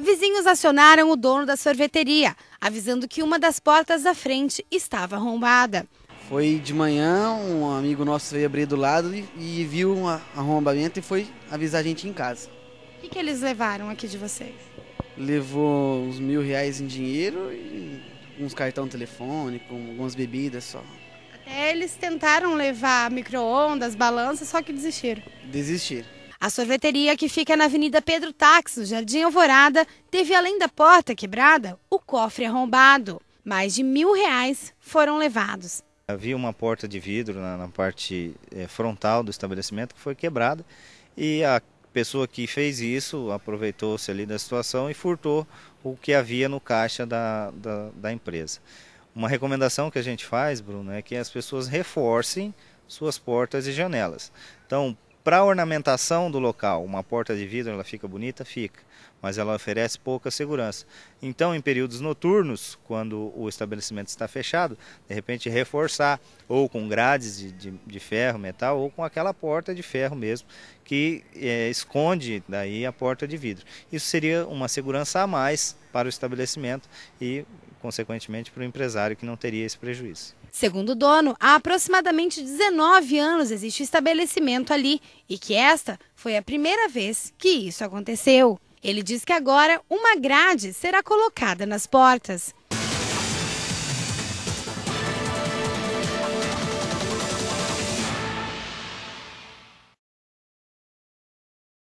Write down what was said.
vizinhos acionaram o dono da sorveteria, avisando que uma das portas da frente estava arrombada. Foi de manhã, um amigo nosso veio abrir do lado e, e viu um arrombamento e foi avisar a gente em casa. O que, que eles levaram aqui de vocês? Levou uns mil reais em dinheiro e uns cartão telefônico, algumas bebidas só. Até eles tentaram levar micro-ondas, balanças, só que desistiram. Desistiram. A sorveteria que fica na Avenida Pedro Táxi, Jardim Alvorada, teve além da porta quebrada, o cofre arrombado. Mais de mil reais foram levados. Havia uma porta de vidro na, na parte eh, frontal do estabelecimento que foi quebrada e a pessoa que fez isso aproveitou-se ali da situação e furtou o que havia no caixa da, da, da, empresa. Uma recomendação que a gente faz, Bruno, é que as pessoas reforcem suas portas e janelas. Então, para ornamentação do local, uma porta de vidro, ela fica bonita? Fica, mas ela oferece pouca segurança. Então, em períodos noturnos, quando o estabelecimento está fechado, de repente reforçar ou com grades de, de, de ferro, metal, ou com aquela porta de ferro mesmo, que é, esconde daí a porta de vidro. Isso seria uma segurança a mais para o estabelecimento e, consequentemente, para o empresário que não teria esse prejuízo. Segundo o dono, há aproximadamente 19 anos existe estabelecimento ali e que esta foi a primeira vez que isso aconteceu. Ele diz que agora uma grade será colocada nas portas.